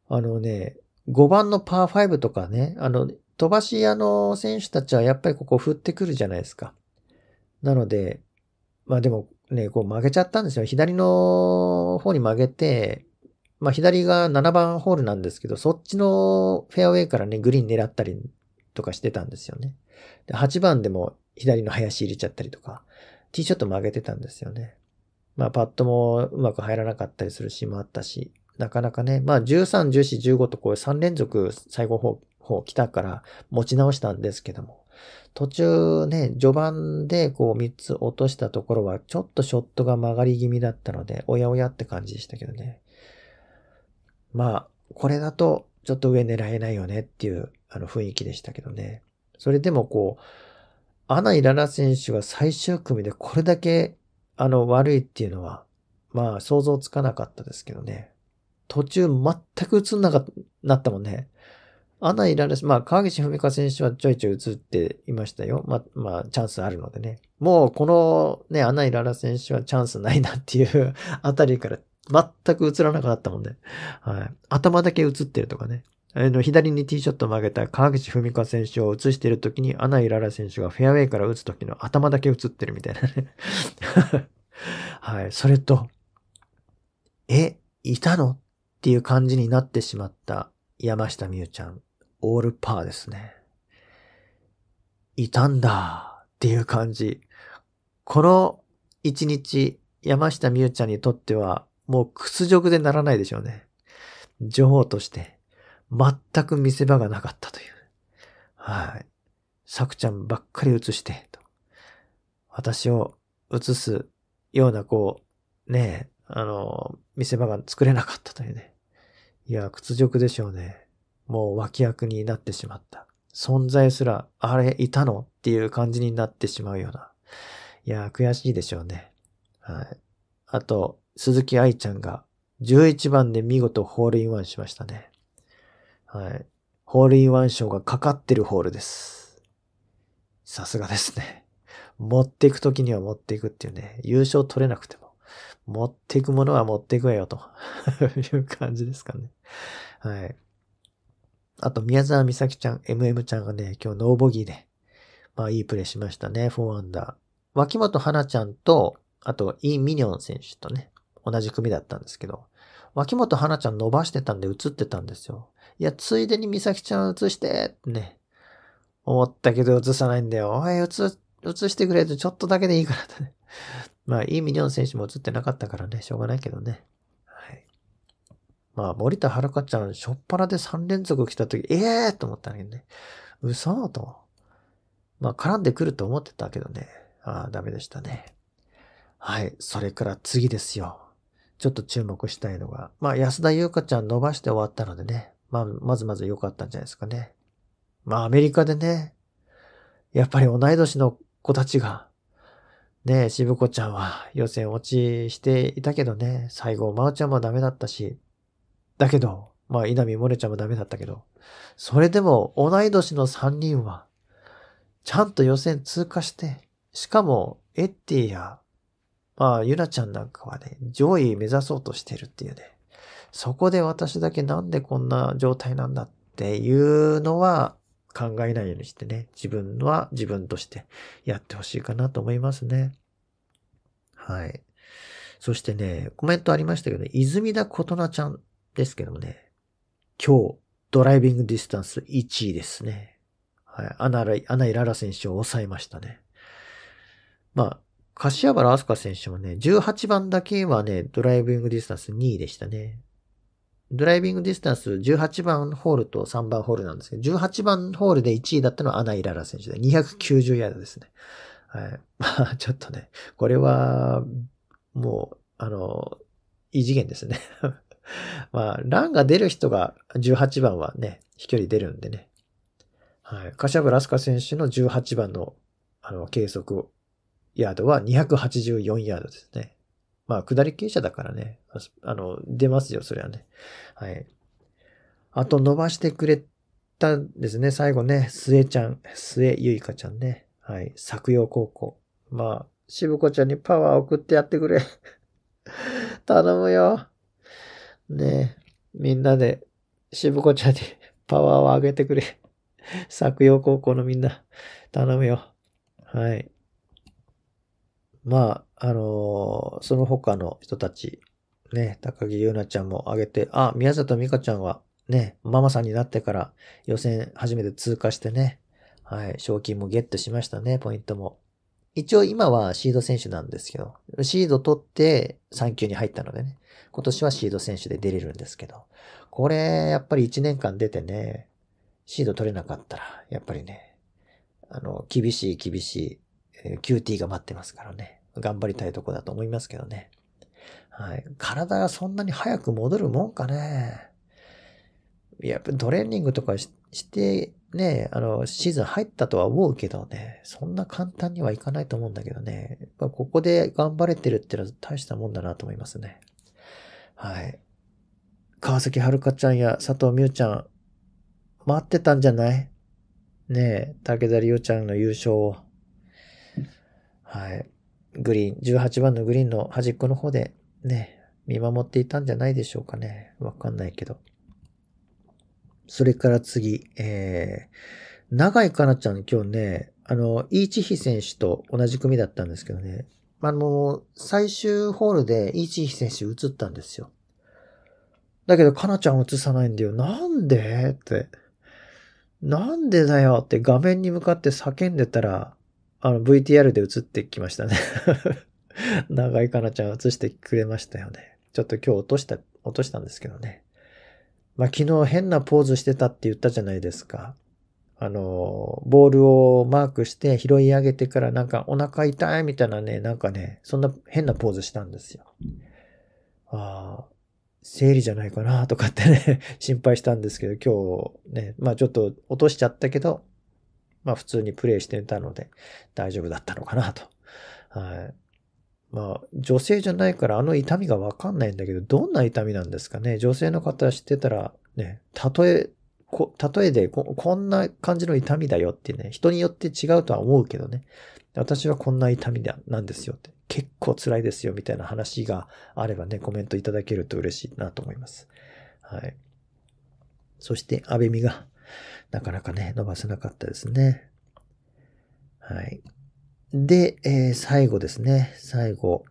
あのね、5番のパー5とかね、あの、飛ばし屋の選手たちはやっぱりここ振ってくるじゃないですか。なので、まあでもね、こう曲げちゃったんですよ。左の方に曲げて、まあ左が7番ホールなんですけど、そっちのフェアウェイからね、グリーン狙ったりとかしてたんですよね。で8番でも左の林入れちゃったりとか、ティーショット曲げてたんですよね。まあパットもうまく入らなかったりするシーンもあったし、なかなかね、まあ13、14、15とこう3連続最後方こう来たから持ち直したんですけども、途中ね、序盤でこう3つ落としたところは、ちょっとショットが曲がり気味だったので、おやおやって感じでしたけどね。まあ、これだとちょっと上狙えないよねっていうあの雰囲気でしたけどね。それでもこう、アナイララ選手が最終組でこれだけあの悪いっていうのは、まあ想像つかなかったですけどね。途中全く映んなかなったもんね。穴いらララ、まあ、川岸文香選手はちょいちょい映っていましたよ。まあ、まあ、チャンスあるのでね。もう、このね、穴イらラ選手はチャンスないなっていう あたりから全く映らなかったもんね、はい。頭だけ映ってるとかね。あの、左にティーショットを曲げた川口文香選手を映している時に、穴井らら選手がフェアウェイから打つ時の頭だけ映ってるみたいなねはい。それと、え、いたのっていう感じになってしまった山下美宇ちゃん。オールパーですね。いたんだっていう感じ。この一日、山下美宇ちゃんにとっては、もう屈辱でならないでしょうね。女王として、全く見せ場がなかったという。はい。さくちゃんばっかり映して、と。私を映すような、こう、ねえ、あの、見せ場が作れなかったというね。いや、屈辱でしょうね。もう脇役になってしまった。存在すら、あれ、いたのっていう感じになってしまうような。いや、悔しいでしょうね。はい。あと、鈴木愛ちゃんが11番で見事ホールインワンしましたね。はい。ホールインワン賞がかかってるホールです。さすがですね。持っていくときには持っていくっていうね。優勝取れなくても。持っていくものは持っていくわよと いう感じですかね。はい。あと、宮沢美咲ちゃん、MM ちゃんがね、今日ノーボギーで、まあいいプレーしましたね、4アンダー。脇本花ちゃんと、あと、イ・ミニョン選手とね、同じ組だったんですけど、脇本花ちゃん伸ばしてたんで映ってたんですよ。いや、ついでに美咲ちゃん映してってね、思ったけど映さないんだよ。おい、映、映してくれってちょっとだけでいいからってね。まあ、イ・ミニョン選手も映ってなかったからね、しょうがないけどね。まあ、森田遥ちゃん、しょっぱらで3連続来た時、ええー、と思ったんだけどね。嘘と。まあ、絡んでくると思ってたけどね。ああ、ダメでしたね。はい。それから次ですよ。ちょっと注目したいのが、まあ、安田優香ちゃん伸ばして終わったのでね。まあ、まずまず良かったんじゃないですかね。まあ、アメリカでね、やっぱり同い年の子たちが、ねえ、渋子ちゃんは予選落ちしていたけどね、最後、まおちゃんもダメだったし、だけど、まあ、稲見萌寧ちゃんもダメだったけど、それでも同い年の3人は、ちゃんと予選通過して、しかも、エッティや、まあ、ゆなちゃんなんかはね、上位目指そうとしてるっていうね。そこで私だけなんでこんな状態なんだっていうのは考えないようにしてね、自分は自分としてやってほしいかなと思いますね。はい。そしてね、コメントありましたけど、泉田琴奈ちゃんですけどもね。今日、ドライビングディスタンス1位ですね。はい。アナイ、アナイララ選手を抑えましたね。まあ、柏原飛鳥選手もね、18番だけはね、ドライビングディスタンス2位でしたね。ドライビングディスタンス18番ホールと3番ホールなんですけど、18番ホールで1位だったのはアナイララ選手で、290ヤードですね。はい。まあ、ちょっとね、これは、もう、あの、異次元ですね まあ、ランが出る人が18番はね、飛距離出るんでね。はい。柏原明日香選手の18番の、あの、計測ヤードは284ヤードですね。まあ、下り傾斜だからね。あの、出ますよ、それはね。はい。あと、伸ばしてくれたんですね。最後ね、末ちゃん、末ゆいかちゃんね。はい。作用高校。まあ、渋子ちゃんにパワー送ってやってくれ 頼むよ。ねえ、みんなで、渋子ちゃんに パワーを上げてくれ。作用高校のみんな、頼むよ。はい。まあ、あのー、その他の人たち、ね、高木優奈ちゃんも上げて、あ、宮里美香ちゃんは、ね、ママさんになってから予選初めて通過してね、はい、賞金もゲットしましたね、ポイントも。一応今はシード選手なんですけど、シード取って3級に入ったのでね。今年はシード選手で出れるんですけど、これ、やっぱり1年間出てね、シード取れなかったら、やっぱりね、あの、厳しい厳しい、QT が待ってますからね、頑張りたいとこだと思いますけどね。はい。体がそんなに早く戻るもんかね。やっぱトレーニングとかしてね、あの、シーズン入ったとは思うけどね、そんな簡単にはいかないと思うんだけどね、ここで頑張れてるってのは大したもんだなと思いますね。はい。川崎遥ちゃんや佐藤美桜ちゃん、待ってたんじゃないねえ、武田理央ちゃんの優勝を。はい。グリーン、18番のグリーンの端っこの方で、ね、見守っていたんじゃないでしょうかね。わかんないけど。それから次、えー、長井かなちゃん、今日ね、あの、イーチヒ選手と同じ組だったんですけどね、あの、最終ホールでイチヒ選手映ったんですよ。だけど、かなちゃん映さないんだよ。なんでって。なんでだよって画面に向かって叫んでたら、あの、VTR で映ってきましたね 長いかなちゃん映してくれましたよね。ちょっと今日落とした、落としたんですけどね。まあ、昨日変なポーズしてたって言ったじゃないですか。あの、ボールをマークして拾い上げてからなんかお腹痛いみたいなね、なんかね、そんな変なポーズしたんですよ。ああ、生理じゃないかなとかってね 心配したんですけど、今日ね、まあちょっと落としちゃったけど、まあ普通にプレイしてたので大丈夫だったのかなと。はい。まあ女性じゃないからあの痛みがわかんないんだけど、どんな痛みなんですかね。女性の方知ってたらね、例えこ、例えでこ、こんな感じの痛みだよってね、人によって違うとは思うけどね、私はこんな痛みだ、なんですよって、結構辛いですよみたいな話があればね、コメントいただけると嬉しいなと思います。はい。そして、アベミが、なかなかね、伸ばせなかったですね。はい。で、えー、最後ですね。最後。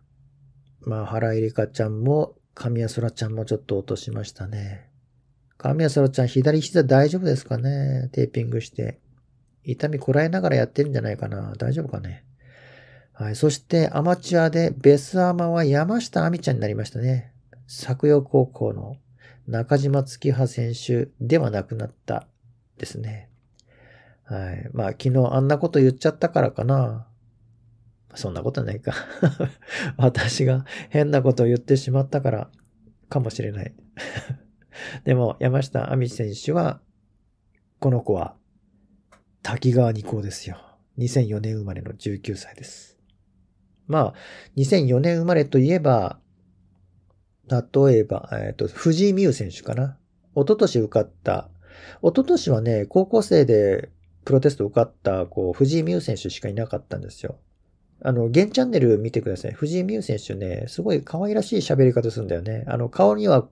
まあ、原エリカちゃんも、神谷空ちゃんもちょっと落としましたね。神谷そらちゃん、左膝大丈夫ですかねテーピングして。痛みこらえながらやってるんじゃないかな大丈夫かねはい。そして、アマチュアで、ベスアマは山下亜美ちゃんになりましたね。作陽高校の中島月葉選手ではなくなったですね。はい。まあ、昨日あんなこと言っちゃったからかな。そんなことないか 私が変なことを言ってしまったからかもしれない でも、山下亜美選手は、この子は、滝川二高ですよ。2004年生まれの19歳です。まあ、2004年生まれといえば、例えば、えっ、ー、と、藤井美優選手かな。一昨年受かった、一昨年はね、高校生でプロテスト受かった、こう、藤井美優選手しかいなかったんですよ。あの、現チャンネル見てください。藤井美優選手ね、すごい可愛らしい喋り方するんだよね。あの、顔には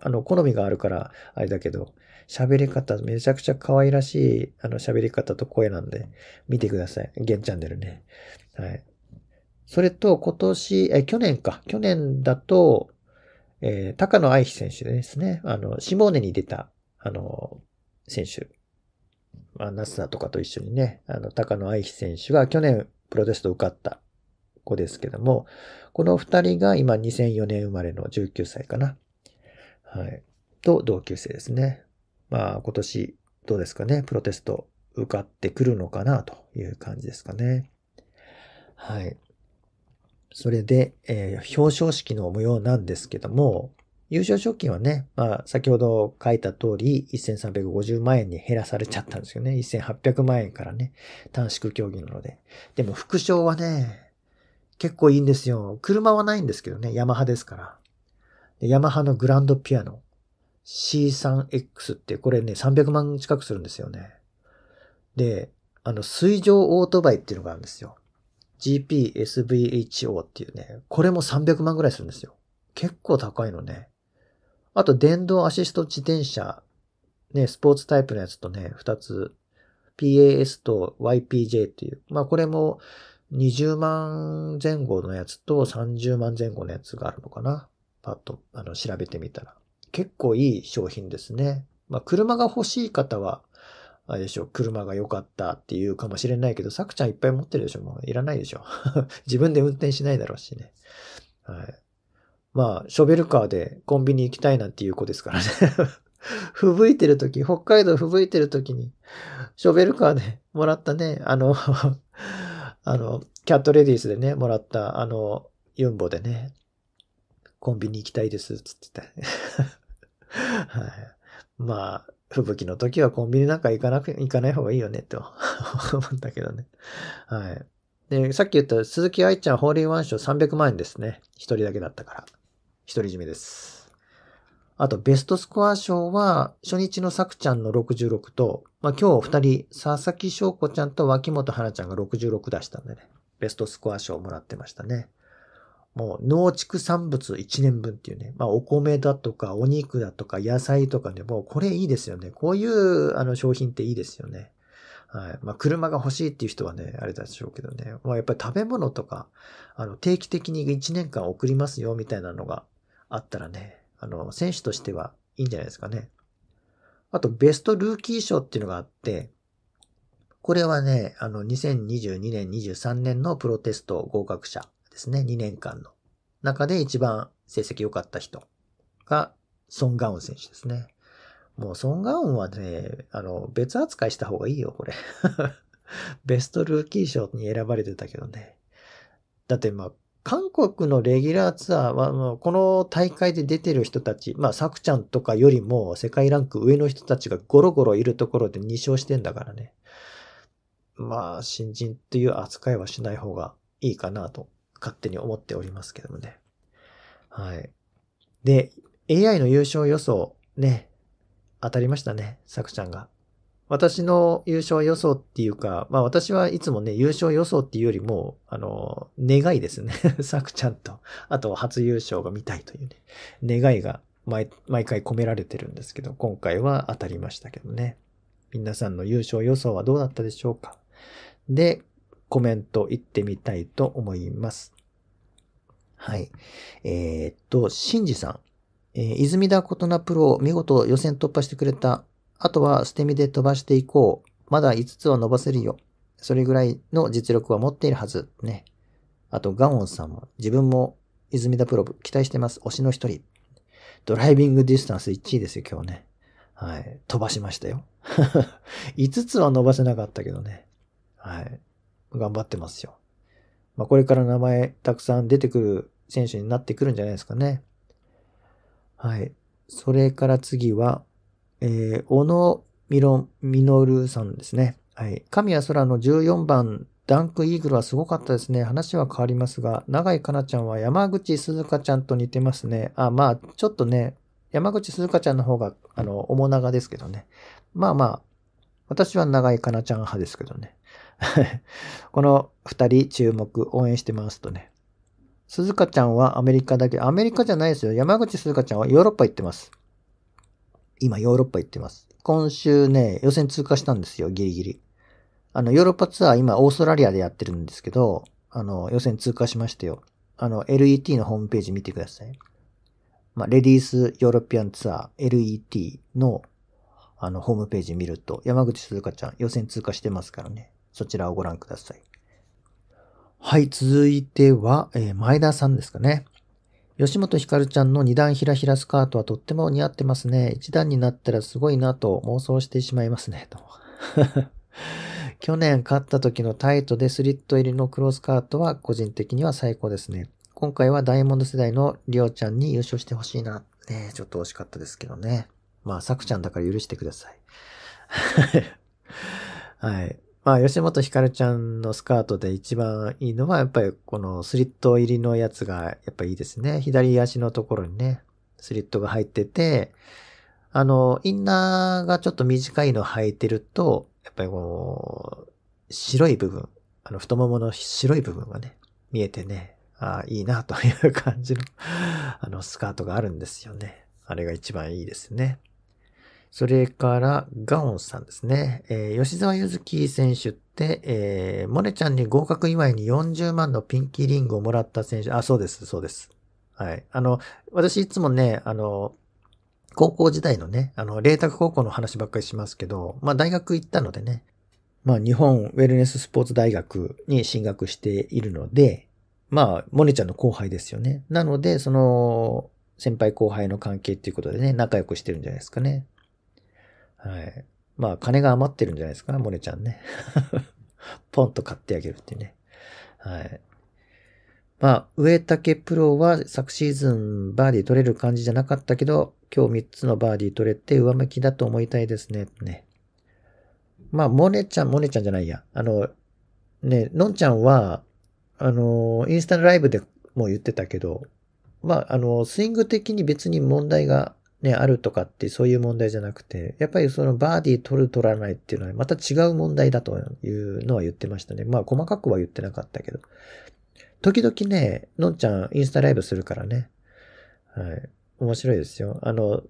あの、好みがあるから、あれだけど、喋り方、めちゃくちゃ可愛らしい、あの、喋り方と声なんで、見てください。ゲンチャンネルね。はい。それと、今年、え、去年か。去年だと、えー、高野愛妃選手ですね。あの、シモーネに出た、あの、選手。まあ、ナスナとかと一緒にね、あの、高野愛妃選手は去年プロテスト受かった子ですけども、この二人が今2004年生まれの19歳かな。はい。と同級生ですね。まあ今年どうですかね、プロテスト受かってくるのかなという感じですかね。はい。それで、えー、表彰式の模様なんですけども、優勝賞金はね、まあ、先ほど書いた通り、1350万円に減らされちゃったんですよね。1800万円からね、短縮競技なので。でも、副賞はね、結構いいんですよ。車はないんですけどね、ヤマハですから。で、ヤマハのグランドピアノ C3X ってこれね、300万近くするんですよね。で、あの、水上オートバイっていうのがあるんですよ。GPSVHO っていうね、これも300万ぐらいするんですよ。結構高いのね。あと、電動アシスト自転車、ね、スポーツタイプのやつとね、2つ、PAS と YPJ っていう。まあ、これも20万前後のやつと30万前後のやつがあるのかな。あとあの調べてみたら。結構いい商品ですね。まあ、車が欲しい方は、あれでしょ、車が良かったっていうかもしれないけど、さくちゃんいっぱい持ってるでしょ、もういらないでしょ。自分で運転しないだろうしね。はい。まあ、ショベルカーでコンビニ行きたいなんていう子ですからね。ふぶいてるとき、北海道ふぶいてるときに、ショベルカーでもらったね、あの あの、キャットレディースでね、もらった、あの、ユンボでね、コンビニ行きたいです、つってた。はい。まあ、吹雪の時はコンビニなんか行かなく、行かない方がいいよね、と思ったけどね。はい。で、さっき言った鈴木愛ちゃんホーリーワン賞300万円ですね。一人だけだったから。独り占めです。あと、ベストスコア賞は、初日のさくちゃんの66と、まあ今日二人、佐々木翔子ちゃんと脇本花ちゃんが66出したんでね、ベストスコア賞をもらってましたね。もう農畜産物1年分っていうね、まあお米だとかお肉だとか野菜とかね、もうこれいいですよね。こういうあの商品っていいですよね。はい。まあ、車が欲しいっていう人はね、あれでしょうけどね。まあ、やっぱり食べ物とか、あの、定期的に1年間送りますよ、みたいなのがあったらね、あの、選手としてはいいんじゃないですかね。あと、ベストルーキー賞っていうのがあって、これはね、あの、2022年、23年のプロテスト合格者ですね、2年間の中で一番成績良かった人が、ソン・ガウン選手ですね。もうソン・ガウンはね、あの、別扱いした方がいいよ、これ。ベストルーキー賞に選ばれてたけどね。だってまあ、韓国のレギュラーツアーは、この大会で出てる人たち、まあ、サクちゃんとかよりも世界ランク上の人たちがゴロゴロいるところで2勝してんだからね。まあ、新人という扱いはしない方がいいかなと勝手に思っておりますけどもね。はい。で、AI の優勝予想、ね、当たりましたね、さくちゃんが。私の優勝予想っていうか、まあ私はいつもね、優勝予想っていうよりも、あの、願いですね。さ くちゃんと、あと初優勝が見たいというね、願いが毎毎回込められてるんですけど、今回は当たりましたけどね。皆さんの優勝予想はどうだったでしょうかで、コメント行ってみたいと思います。はい。えー、っと、しんじさん。えー、泉田琴奈プロ、見事予選突破してくれた。あとは捨て身で飛ばしていこう。まだ5つは伸ばせるよ。それぐらいの実力は持っているはず。ね。あと、ガオンさんも、自分も泉田プロ期待してます。推しの一人。ドライビングディスタンス1位ですよ、今日ね。はい。飛ばしましたよ。5 つは伸ばせなかったけどね。はい。頑張ってますよ。まあ、これから名前たくさん出てくる選手になってくるんじゃないですかね。はい。それから次は、えー、小野みろ、みさんですね。はい。神谷空の14番、ダンクイーグルはすごかったですね。話は変わりますが、長井かなちゃんは山口鈴香ちゃんと似てますね。あ、まあ、ちょっとね、山口鈴香ちゃんの方が、あの、面長ですけどね。まあまあ、私は長井かなちゃん派ですけどね。この二人注目、応援してますとね。鈴鹿ちゃんはアメリカだけ、アメリカじゃないですよ。山口鈴鹿ちゃんはヨーロッパ行ってます。今ヨーロッパ行ってます。今週ね、予選通過したんですよ、ギリギリ。あの、ヨーロッパツアー今オーストラリアでやってるんですけど、あの、予選通過しましたよ。あの、LET のホームページ見てください。まあ、レディースヨーロピアンツアー LET のあの、ホームページ見ると、山口鈴香ちゃん予選通過してますからね。そちらをご覧ください。はい、続いては、えー、前田さんですかね。吉本ひかるちゃんの2段ひらひらスカートはとっても似合ってますね。1段になったらすごいなと妄想してしまいますね、と。去年買った時のタイトでスリット入りのクロスカートは個人的には最高ですね。今回はダイヤモンド世代のりょうちゃんに優勝してほしいな。ねちょっと惜しかったですけどね。まあ、さくちゃんだから許してください。はい。まあ、吉本ひかるちゃんのスカートで一番いいのは、やっぱりこのスリット入りのやつがやっぱいいですね。左足のところにね、スリットが入ってて、あの、インナーがちょっと短いの履いてると、やっぱりこう、白い部分、あの、太ももの白い部分がね、見えてね、ああ、いいなという感じのあの、スカートがあるんですよね。あれが一番いいですね。それから、ガオンさんですね。えー、吉沢ゆずき選手って、えー、モネちゃんに合格祝いに40万のピンキーリングをもらった選手。あ、そうです、そうです。はい。あの、私いつもね、あの、高校時代のね、あの、麗卓高校の話ばっかりしますけど、まあ大学行ったのでね、まあ日本ウェルネススポーツ大学に進学しているので、まあ、モネちゃんの後輩ですよね。なので、その、先輩後輩の関係っていうことでね、仲良くしてるんじゃないですかね。はい。まあ、金が余ってるんじゃないですか、モネちゃんね。ポンと買ってあげるっていうね。はい。まあ、植竹プロは昨シーズンバーディー取れる感じじゃなかったけど、今日3つのバーディー取れて上向きだと思いたいですね。ね。まあ、モネちゃん、モネちゃんじゃないや。あの、ね、のんちゃんは、あの、インスタライブでも言ってたけど、まあ、あの、スイング的に別に問題がね、あるとかってそういう問題じゃなくて、やっぱりそのバーディー取る取らないっていうのはまた違う問題だというのは言ってましたね。まあ細かくは言ってなかったけど。時々ね、のんちゃんインスタライブするからね。はい。面白いですよ。あの、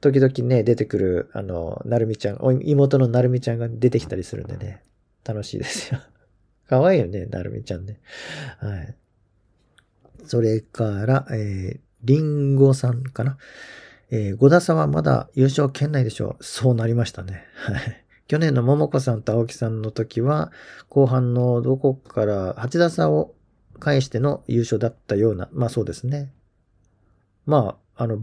時々ね、出てくる、あの、なるみちゃん、妹のなるみちゃんが出てきたりするんでね。楽しいですよ。かわいいよね、なるみちゃんね。はい。それから、えー、りんごさんかな。えー、5打差はまだ優勝圏内でしょう。そうなりましたね。はい。去年の桃子さんと青木さんの時は、後半のどこから8打差を返しての優勝だったような、まあそうですね。まあ、あの、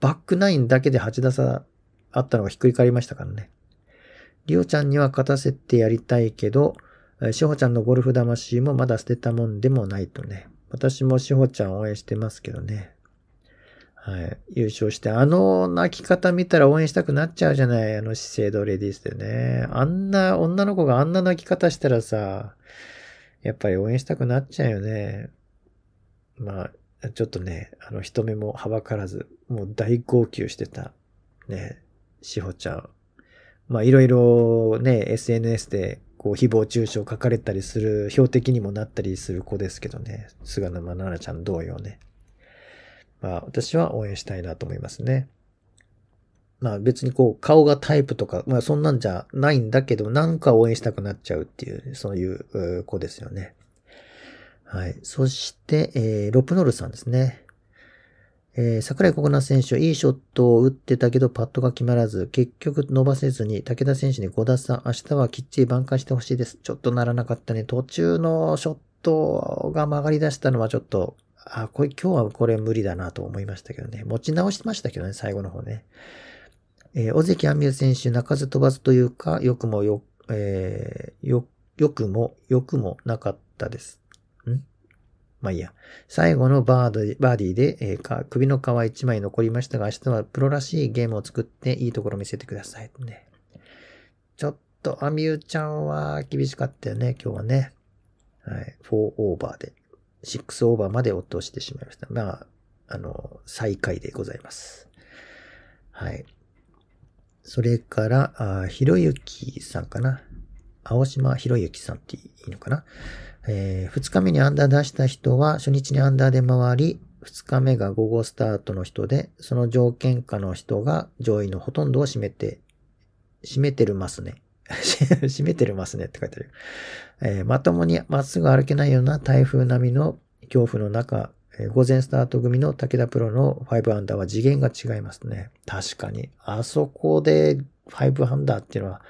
バックナインだけで8打差あったのがひっくり返りましたからね。リオちゃんには勝たせてやりたいけど、しほちゃんのゴルフ魂もまだ捨てたもんでもないとね。私もしほちゃん応援してますけどね。はい。優勝して、あの泣き方見たら応援したくなっちゃうじゃない、あの資生堂レディースでね。あんな、女の子があんな泣き方したらさ、やっぱり応援したくなっちゃうよね。まあ、ちょっとね、あの人目もはばからず、もう大号泣してた、ね、しほちゃん。まあいろいろね、SNS でこう、誹謗中傷書かれたりする、標的にもなったりする子ですけどね。菅沼奈々ちゃん同様ね。まあ私は応援したいなと思いますね。まあ別にこう顔がタイプとか、まあそんなんじゃないんだけど、なんか応援したくなっちゃうっていう、そういう子ですよね。はい。そして、えー、ロプノルさんですね。えー、桜井ココナ選手、いいショットを打ってたけど、パットが決まらず、結局伸ばせずに、武田選手に5打差、明日はきっちり挽回してほしいです。ちょっとならなかったね。途中のショットが曲がり出したのはちょっと、あ、これ、今日はこれ無理だなと思いましたけどね。持ち直しましたけどね、最後の方ね。えー、尾関ュ美選手、泣かず飛ばずというか、よくもよ、えー、よ、よくも、よくもなかったです。んまあいいや。最後のバードバーディーで、えー、首の皮一枚残りましたが、明日はプロらしいゲームを作っていいところ見せてください。ね。ちょっと、アミューちゃんは厳しかったよね、今日はね。はい。4オーバーで。6オーバーまで落としてしまいました。まあ、あの、最下位でございます。はい。それから、あひろゆきさんかな。青島ひろゆきさんっていいのかな。えー、2日目にアンダー出した人は、初日にアンダーで回り、2日目が午後スタートの人で、その条件下の人が上位のほとんどを占めて、占めてるますね。閉めてるますねって書いてある。えー、まともにまっすぐ歩けないような台風並みの恐怖の中、えー、午前スタート組の武田プロの5アンダーは次元が違いますね。確かに。あそこで5アンダーっていうのは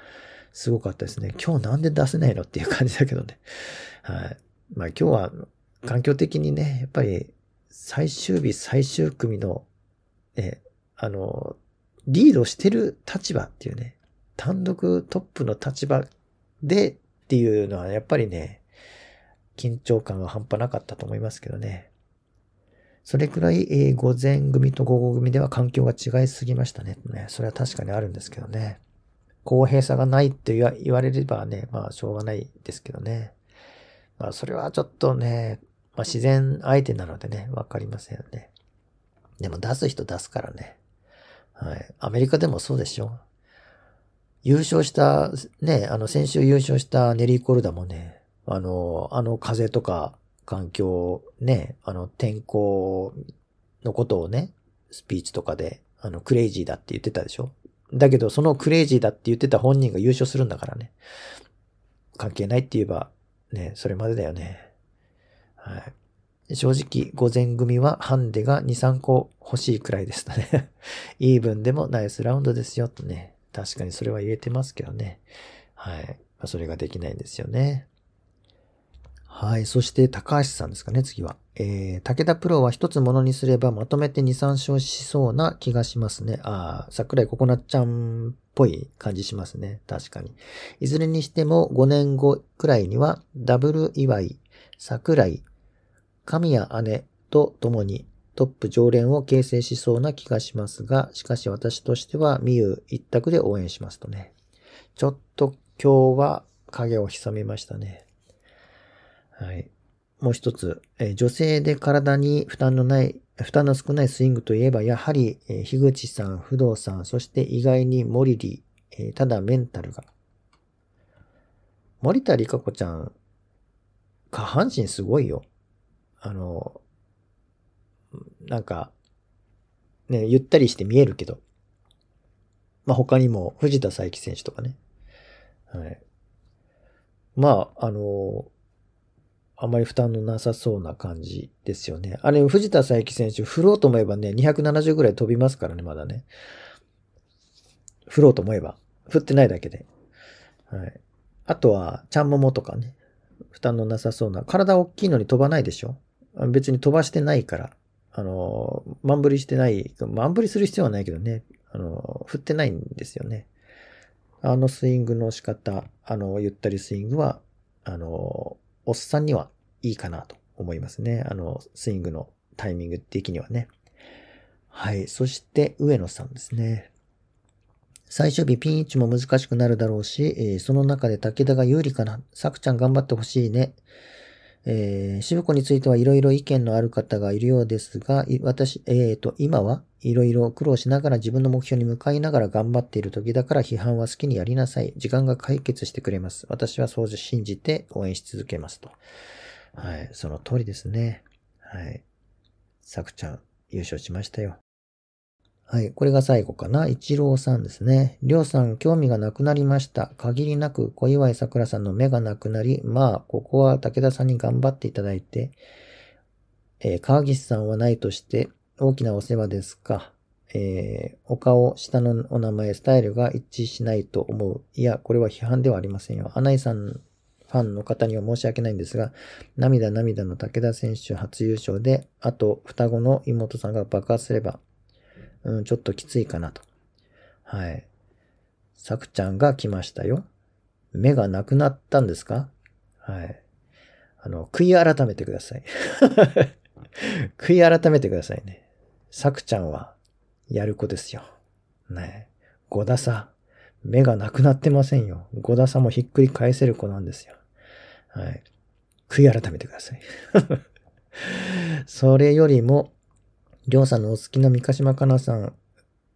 すごかったですね。今日なんで出せないのっていう感じだけどね。はい。まあ今日は環境的にね、やっぱり最終日最終組の、えー、あの、リードしてる立場っていうね、単独トップの立場でっていうのはやっぱりね、緊張感が半端なかったと思いますけどね。それくらい、えー、午前組と午後組では環境が違いすぎましたね。ねそれは確かにあるんですけどね。公平さがないって言われればね、まあしょうがないですけどね。まあそれはちょっとね、まあ自然相手なのでね、わかりませんよね。でも出す人出すからね。はい。アメリカでもそうでしょ。優勝した、ね、あの、先週優勝したネリー・コルダもね、あの、あの風とか環境、ね、あの天候のことをね、スピーチとかで、あの、クレイジーだって言ってたでしょだけど、そのクレイジーだって言ってた本人が優勝するんだからね。関係ないって言えば、ね、それまでだよね。はい。正直、午前組はハンデが2、3個欲しいくらいでしたね。イーブンでもナイスラウンドですよ、とね。確かにそれは言えてますけどね。はい。まあ、それができないんですよね。はい。そして高橋さんですかね、次は。えー、武田プロは一つものにすればまとめて2、3勝しそうな気がしますね。ああ、桜井ココナッちゃんっぽい感じしますね。確かに。いずれにしても5年後くらいには、ダブル祝い、桜井、神谷姉と共にトップ常連を形成しそうな気がしますが、しかし私としてはミユ一択で応援しますとね。ちょっと今日は影を潜めましたね。はい。もう一つ、え女性で体に負担のない、負担の少ないスイングといえば、やはり、え樋口さん、不動さん、そして意外にモリリ、ただメンタルが。森田理香子ちゃん、下半身すごいよ。あの、なんか、ね、ゆったりして見えるけど、まあ、他にも藤田佐伯選手とかね。はい。まあ、あの、あまり負担のなさそうな感じですよね。あれ、藤田佐伯選手、振ろうと思えばね、270ぐらい飛びますからね、まだね。振ろうと思えば。振ってないだけで。はい。あとは、ちゃんももとかね。負担のなさそうな。体大きいのに飛ばないでしょ別に飛ばしてないから。あの、万振りしてない、万振りする必要はないけどね、あの、振ってないんですよね。あのスイングの仕方、あの、ゆったりスイングは、あの、おっさんにはいいかなと思いますね。あの、スイングのタイミング的にはね。はい。そして、上野さんですね。最終日ピン位置も難しくなるだろうし、えー、その中で武田が有利かな。さくちゃん頑張ってほしいね。えー、渋コについてはいろいろ意見のある方がいるようですが、私、えっ、ー、と、今はいろいろ苦労しながら自分の目標に向かいながら頑張っている時だから批判は好きにやりなさい。時間が解決してくれます。私はそう信じて応援し続けますと。はい、その通りですね。はい。さくちゃん、優勝しましたよ。はい。これが最後かな。一郎さんですね。りょうさん、興味がなくなりました。限りなく小祝さくらさんの目がなくなり、まあ、ここは武田さんに頑張っていただいて、えー、川岸さんはないとして、大きなお世話ですか。えー、お顔、下のお名前、スタイルが一致しないと思う。いや、これは批判ではありませんよ。アナイさんファンの方には申し訳ないんですが、涙涙の武田選手初優勝で、あと双子の妹さんが爆発すれば、うん、ちょっときついかなと。はい。さくちゃんが来ましたよ。目がなくなったんですかはい。あの、悔い改めてください。悔い改めてくださいね。さくちゃんは、やる子ですよ。ねえ。5打差。目がなくなってませんよ。5打差もひっくり返せる子なんですよ。はい。悔い改めてください。それよりも、りょうさんのお好きな三ヶ島かなさん、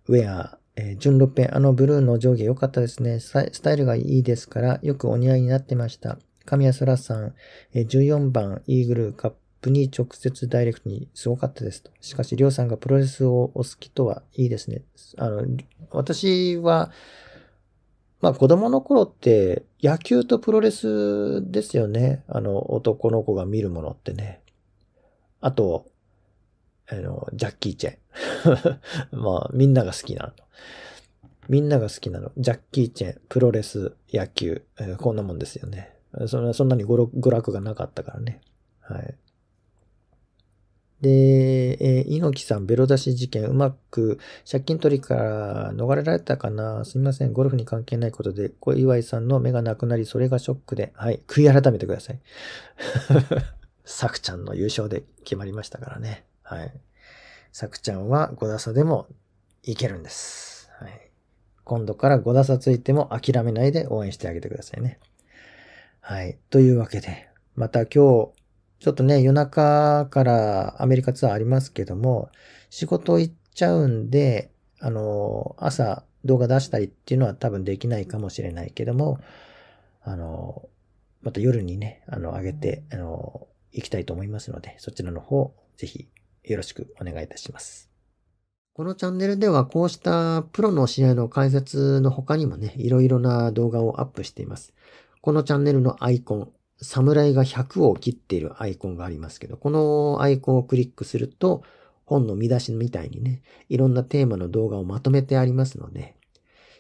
ウェア、えー、純六平、あのブルーの上下良かったですね。スタイルがいいですから、よくお似合いになってました。神谷空さん、えー、14番、イーグルカップに直接ダイレクトにすごかったですと。しかし、りょうさんがプロレスをお好きとはいいですね。あの、私は、まあ子供の頃って野球とプロレスですよね。あの男の子が見るものってね。あと、あの、ジャッキー・チェン。まあ、みんなが好きな。みんなが好きなの。ジャッキー・チェン、プロレス、野球、えー、こんなもんですよね。そんなそんなに娯楽がなかったからね。はい。で、えー、猪木さん、ベロ出し事件、うまく借金取りから逃れられたかなすみません。ゴルフに関係ないことで、小岩井さんの目がなくなり、それがショックで、はい。悔い改めてください。さ くちゃんの優勝で決まりましたからね。はい。さくちゃんは5打差でもいけるんです。はい。今度から5打差ついても諦めないで応援してあげてくださいね。はい。というわけで、また今日、ちょっとね、夜中からアメリカツアーありますけども、仕事行っちゃうんで、あの、朝動画出したりっていうのは多分できないかもしれないけども、あの、また夜にね、あの、上げて、あの、行きたいと思いますので、そちらの方、ぜひよろしくお願いいたします。このチャンネルではこうしたプロの試合の解説の他にもね、いろいろな動画をアップしています。このチャンネルのアイコン、侍が100を切っているアイコンがありますけど、このアイコンをクリックすると、本の見出しみたいにね、いろんなテーマの動画をまとめてありますので、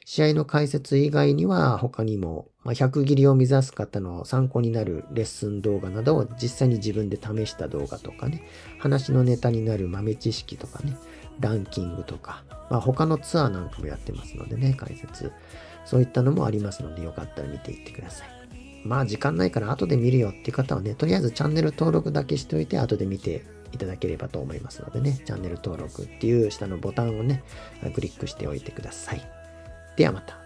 試合の解説以外には他にも、まあ、100切りを目指す方の参考になるレッスン動画などを実際に自分で試した動画とかね、話のネタになる豆知識とかね、ランキングとか、まあ、他のツアーなんかもやってますのでね、解説。そういったのもありますので、よかったら見ていってください。まあ時間ないから後で見るよっていう方はね、とりあえずチャンネル登録だけしておいて後で見ていただければと思いますのでね、チャンネル登録っていう下のボタンをね、クリックしておいてください。ではまた。